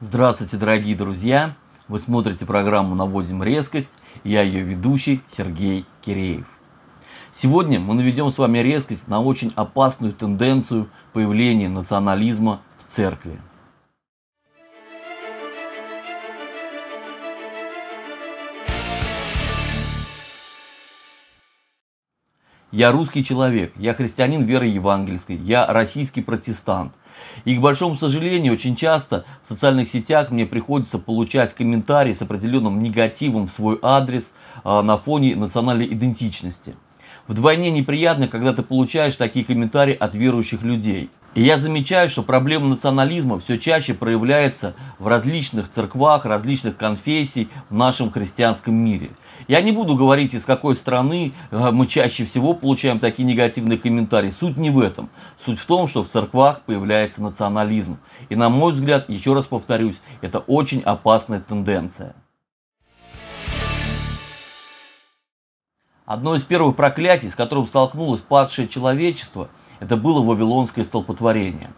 Здравствуйте, дорогие друзья! Вы смотрите программу «Наводим резкость» и я ее ведущий Сергей Киреев. Сегодня мы наведем с вами резкость на очень опасную тенденцию появления национализма в церкви. Я русский человек, я христианин веры евангельской, я российский протестант. И, к большому сожалению, очень часто в социальных сетях мне приходится получать комментарии с определенным негативом в свой адрес а, на фоне национальной идентичности. Вдвойне неприятно, когда ты получаешь такие комментарии от верующих людей – и я замечаю, что проблема национализма все чаще проявляется в различных церквах, различных конфессий в нашем христианском мире. Я не буду говорить, из какой страны э, мы чаще всего получаем такие негативные комментарии. Суть не в этом. Суть в том, что в церквах появляется национализм. И на мой взгляд, еще раз повторюсь, это очень опасная тенденция. Одно из первых проклятий, с которым столкнулось падшее человечество – это было вавилонское столпотворение.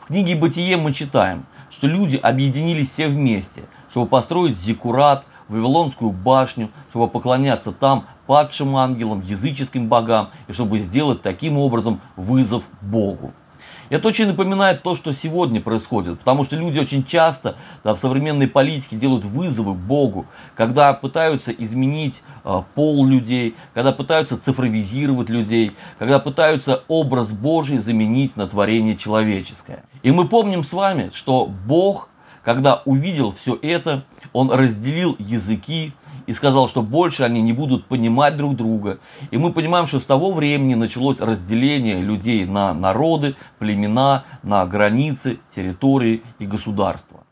В книге «Бытие» мы читаем, что люди объединились все вместе, чтобы построить зикурат, Вавилонскую башню, чтобы поклоняться там падшим ангелам, языческим богам и чтобы сделать таким образом вызов Богу. Это очень напоминает то, что сегодня происходит, потому что люди очень часто да, в современной политике делают вызовы Богу, когда пытаются изменить э, пол людей, когда пытаются цифровизировать людей, когда пытаются образ Божий заменить на творение человеческое. И мы помним с вами, что Бог, когда увидел все это, он разделил языки, и сказал, что больше они не будут понимать друг друга. И мы понимаем, что с того времени началось разделение людей на народы, племена, на границы, территории и государства.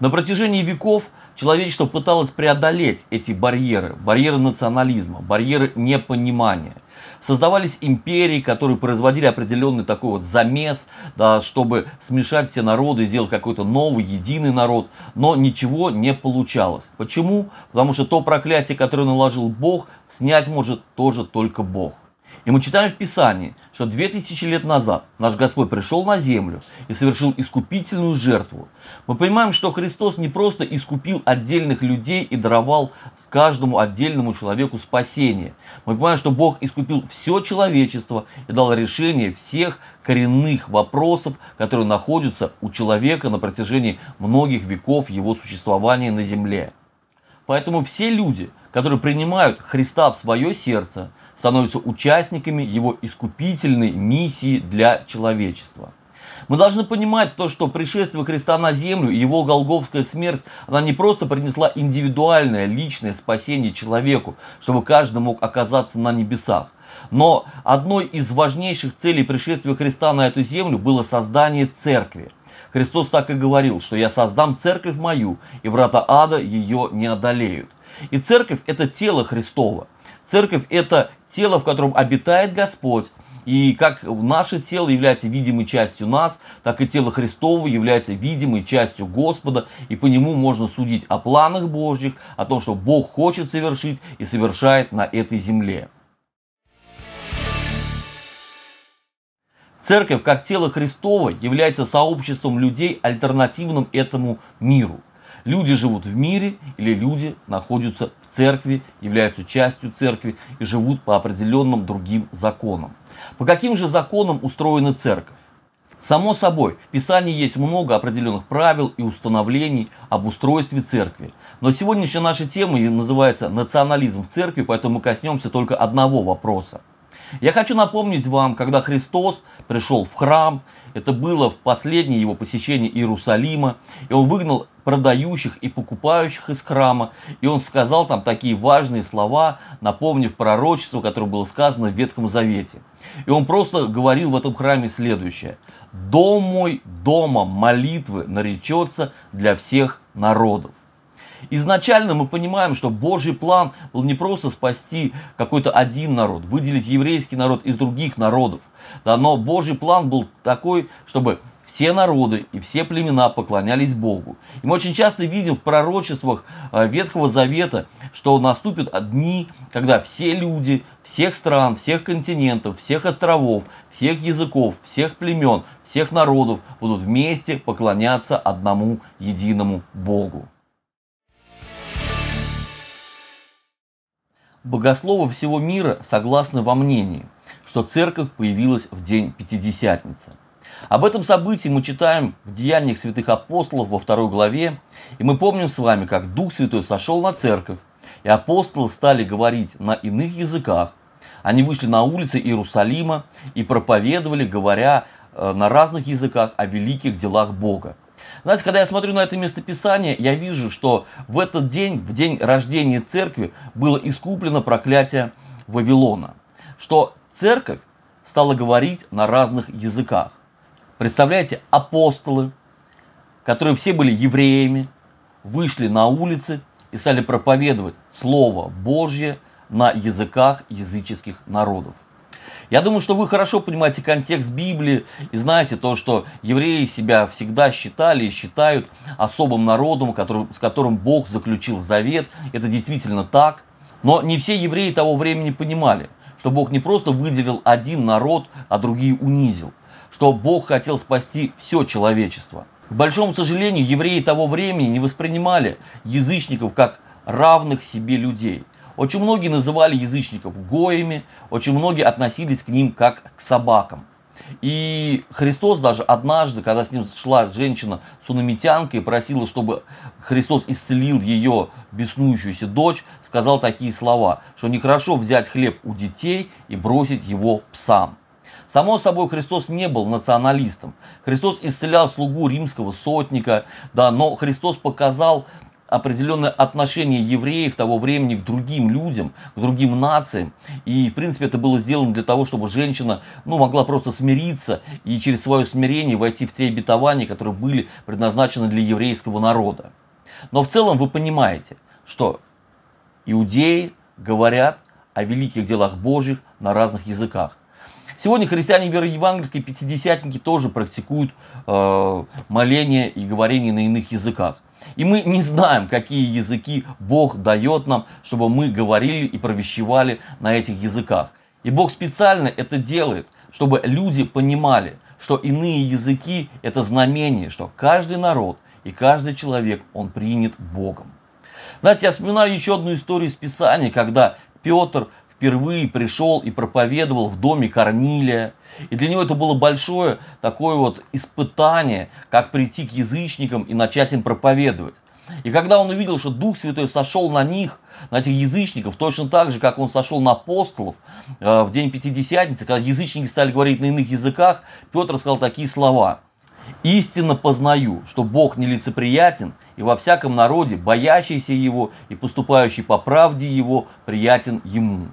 На протяжении веков Человечество пыталось преодолеть эти барьеры, барьеры национализма, барьеры непонимания. Создавались империи, которые производили определенный такой вот замес, да, чтобы смешать все народы, сделать какой-то новый, единый народ, но ничего не получалось. Почему? Потому что то проклятие, которое наложил Бог, снять может тоже только Бог. И мы читаем в Писании, что две тысячи лет назад наш Господь пришел на землю и совершил искупительную жертву. Мы понимаем, что Христос не просто искупил отдельных людей и даровал каждому отдельному человеку спасение. Мы понимаем, что Бог искупил все человечество и дал решение всех коренных вопросов, которые находятся у человека на протяжении многих веков его существования на земле. Поэтому все люди, которые принимают Христа в свое сердце – становятся участниками его искупительной миссии для человечества. Мы должны понимать то, что пришествие Христа на землю и его голговская смерть, она не просто принесла индивидуальное, личное спасение человеку, чтобы каждый мог оказаться на небесах. Но одной из важнейших целей пришествия Христа на эту землю было создание церкви. Христос так и говорил, что «я создам церковь мою, и врата ада ее не одолеют». И церковь – это тело Христова. Церковь – это тело, в котором обитает Господь, и как наше тело является видимой частью нас, так и тело Христово является видимой частью Господа. И по нему можно судить о планах Божьих, о том, что Бог хочет совершить и совершает на этой земле. Церковь, как тело Христово, является сообществом людей, альтернативным этому миру. Люди живут в мире или люди находятся в церкви, являются частью церкви и живут по определенным другим законам. По каким же законам устроена церковь? Само собой, в Писании есть много определенных правил и установлений об устройстве церкви. Но сегодняшняя наша тема называется «Национализм в церкви», поэтому мы коснемся только одного вопроса. Я хочу напомнить вам, когда Христос пришел в храм это было в последнее его посещение Иерусалима. И он выгнал продающих и покупающих из храма. И он сказал там такие важные слова, напомнив пророчество, которое было сказано в Ветхом Завете. И он просто говорил в этом храме следующее. «Дом мой, дома молитвы наречется для всех народов». Изначально мы понимаем, что Божий план был не просто спасти какой-то один народ, выделить еврейский народ из других народов, да, но Божий план был такой, чтобы все народы и все племена поклонялись Богу. И мы очень часто видим в пророчествах э, Ветхого Завета, что наступят дни, когда все люди всех стран, всех континентов, всех островов, всех языков, всех племен, всех народов будут вместе поклоняться одному единому Богу. Богословы всего мира согласны во мнении, что церковь появилась в день Пятидесятницы. Об этом событии мы читаем в Деяниях святых апостолов во второй главе, и мы помним с вами, как Дух Святой сошел на церковь, и апостолы стали говорить на иных языках. Они вышли на улицы Иерусалима и проповедовали, говоря э, на разных языках о великих делах Бога. Знаете, когда я смотрю на это местописание, я вижу, что в этот день, в день рождения церкви, было искуплено проклятие Вавилона. Что церковь стала говорить на разных языках. Представляете, апостолы, которые все были евреями, вышли на улицы и стали проповедовать Слово Божье на языках языческих народов. Я думаю, что вы хорошо понимаете контекст Библии и знаете то, что евреи себя всегда считали и считают особым народом, который, с которым Бог заключил завет. Это действительно так. Но не все евреи того времени понимали, что Бог не просто выделил один народ, а другие унизил, что Бог хотел спасти все человечество. К большому сожалению, евреи того времени не воспринимали язычников как равных себе людей. Очень многие называли язычников гоями, очень многие относились к ним как к собакам. И Христос даже однажды, когда с ним шла женщина сунамитянка и просила, чтобы Христос исцелил ее беснующуюся дочь, сказал такие слова, что нехорошо взять хлеб у детей и бросить его псам. Само собой, Христос не был националистом. Христос исцелял слугу римского сотника, да, но Христос показал определенное отношение евреев того времени к другим людям, к другим нациям. И, в принципе, это было сделано для того, чтобы женщина ну, могла просто смириться и через свое смирение войти в те обетования, которые были предназначены для еврейского народа. Но в целом вы понимаете, что иудеи говорят о великих делах Божьих на разных языках. Сегодня христиане веры евангельской пятидесятники тоже практикуют э, моление и говорение на иных языках. И мы не знаем, какие языки Бог дает нам, чтобы мы говорили и провещевали на этих языках. И Бог специально это делает, чтобы люди понимали, что иные языки – это знамение, что каждый народ и каждый человек, он принят Богом. Знаете, я вспоминаю еще одну историю из Писания, когда Петр впервые пришел и проповедовал в доме Корнилия. И для него это было большое такое вот испытание, как прийти к язычникам и начать им проповедовать. И когда он увидел, что Дух Святой сошел на них, на этих язычников, точно так же, как он сошел на апостолов э, в день Пятидесятницы, когда язычники стали говорить на иных языках, Петр сказал такие слова. «Истинно познаю, что Бог нелицеприятен, и во всяком народе, боящийся Его и поступающий по правде Его, приятен Ему».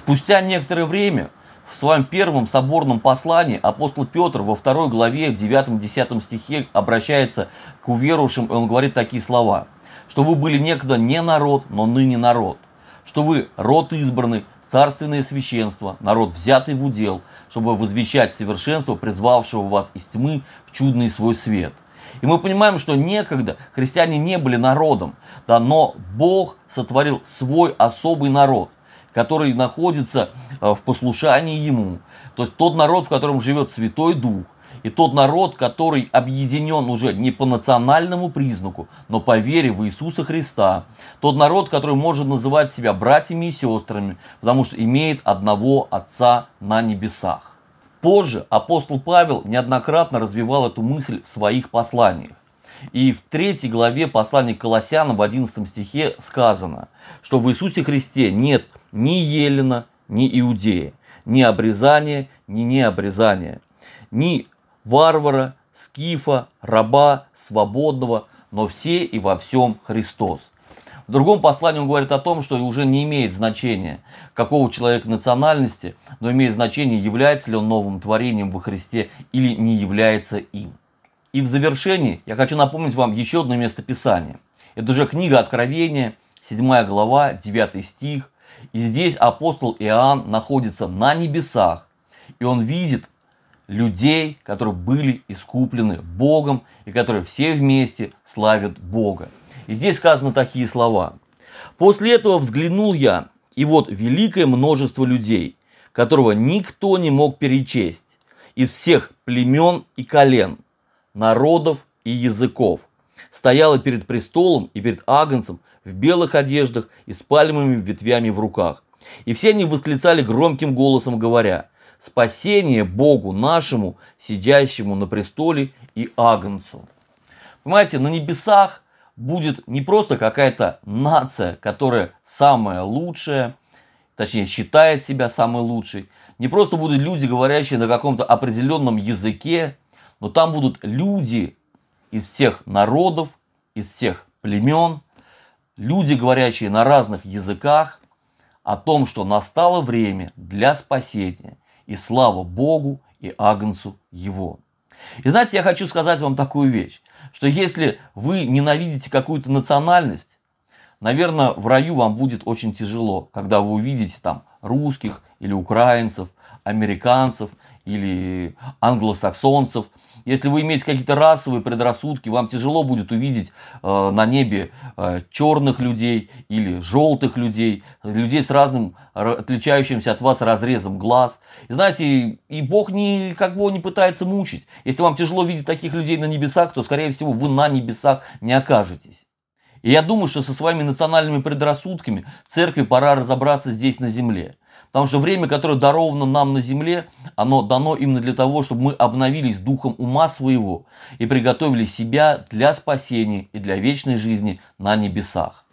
Спустя некоторое время в своем первом соборном послании апостол Петр во второй главе в 9-10 стихе обращается к уверовавшим, и он говорит такие слова, что вы были некогда не народ, но ныне народ, что вы род избранный, царственное священство, народ взятый в удел, чтобы возвещать совершенство, призвавшего вас из тьмы в чудный свой свет. И мы понимаем, что некогда христиане не были народом, да, но Бог сотворил свой особый народ, который находится э, в послушании ему. То есть тот народ, в котором живет Святой Дух, и тот народ, который объединен уже не по национальному признаку, но по вере в Иисуса Христа. Тот народ, который может называть себя братьями и сестрами, потому что имеет одного Отца на небесах. Позже апостол Павел неоднократно развивал эту мысль в своих посланиях. И в третьей главе послания к Колоссянам в 11 стихе сказано, что в Иисусе Христе нет ни Елена, ни Иудея, ни обрезания, ни необрезания, ни варвара, скифа, раба, свободного, но все и во всем Христос. В другом послании он говорит о том, что уже не имеет значения, какого человека национальности, но имеет значение, является ли он новым творением во Христе или не является им. И в завершении я хочу напомнить вам еще одно место писания. Это же книга Откровения, 7 глава, 9 стих. И здесь апостол Иоанн находится на небесах, и он видит людей, которые были искуплены Богом и которые все вместе славят Бога. И здесь сказаны такие слова. «После этого взглянул я, и вот великое множество людей, которого никто не мог перечесть, из всех племен и колен – народов и языков. Стояла перед престолом и перед агнцем в белых одеждах и с пальмовыми ветвями в руках. И все они восклицали громким голосом, говоря «Спасение Богу нашему, сидящему на престоле и агнцу». Понимаете, на небесах будет не просто какая-то нация, которая самая лучшая, точнее считает себя самой лучшей, не просто будут люди, говорящие на каком-то определенном языке, но там будут люди из всех народов, из всех племен, люди, говорящие на разных языках, о том, что настало время для спасения. И слава Богу и Агнцу Его. И знаете, я хочу сказать вам такую вещь, что если вы ненавидите какую-то национальность, наверное, в раю вам будет очень тяжело, когда вы увидите там русских или украинцев, американцев или англосаксонцев – если вы имеете какие-то расовые предрассудки, вам тяжело будет увидеть э, на небе э, черных людей или желтых людей, людей с разным, отличающимся от вас разрезом глаз. И знаете, и Бог не, как бы не пытается мучить. Если вам тяжело видеть таких людей на небесах, то, скорее всего, вы на небесах не окажетесь. И я думаю, что со своими национальными предрассудками церкви пора разобраться здесь на земле. Потому что время, которое даровано нам на земле, оно дано именно для того, чтобы мы обновились духом ума своего и приготовили себя для спасения и для вечной жизни на небесах.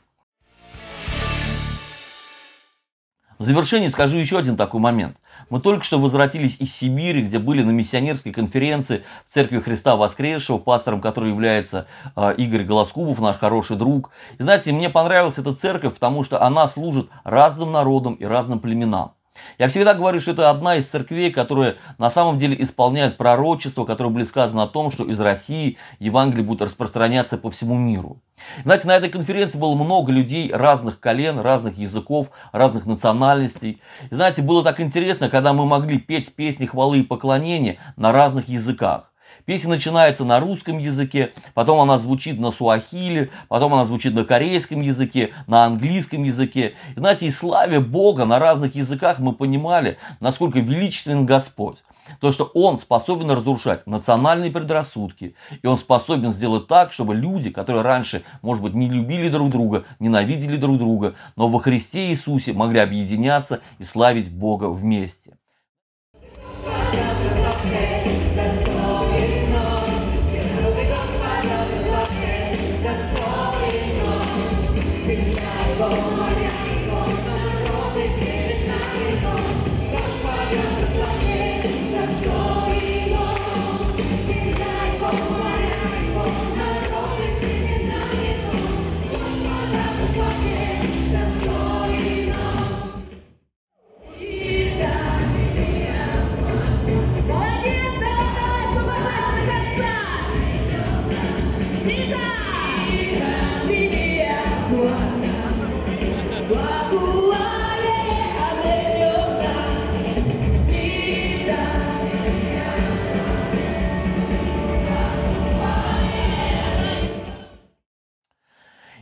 В завершении скажу еще один такой момент – мы только что возвратились из Сибири, где были на миссионерской конференции в Церкви Христа Воскресшего, пастором которой является э, Игорь Голоскубов, наш хороший друг. И знаете, мне понравилась эта церковь, потому что она служит разным народам и разным племенам. Я всегда говорю, что это одна из церквей, которая на самом деле исполняет пророчество, которое было сказано о том, что из России Евангелие будет распространяться по всему миру. Знаете, на этой конференции было много людей разных колен, разных языков, разных национальностей. И знаете, было так интересно, когда мы могли петь песни хвалы и поклонения на разных языках. Песня начинается на русском языке, потом она звучит на суахиле, потом она звучит на корейском языке, на английском языке. И знаете, и славе Бога на разных языках мы понимали, насколько величественен Господь. То, что он способен разрушать национальные предрассудки. И он способен сделать так, чтобы люди, которые раньше, может быть, не любили друг друга, ненавидели друг друга, но во Христе Иисусе могли объединяться и славить Бога вместе.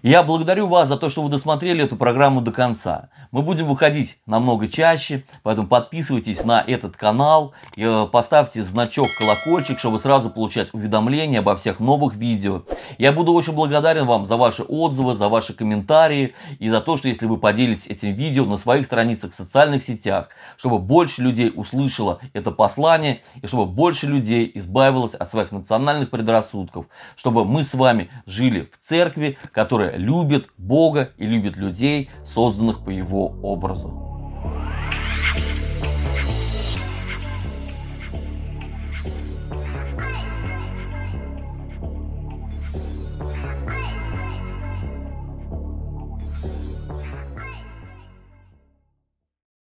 Я благодарю вас за то, что вы досмотрели эту программу до конца. Мы будем выходить намного чаще, поэтому подписывайтесь на этот канал, э, поставьте значок колокольчик, чтобы сразу получать уведомления обо всех новых видео. Я буду очень благодарен вам за ваши отзывы, за ваши комментарии и за то, что если вы поделитесь этим видео на своих страницах в социальных сетях, чтобы больше людей услышало это послание и чтобы больше людей избавилось от своих национальных предрассудков, чтобы мы с вами жили в церкви, которая любит Бога и любит людей, созданных по его образу.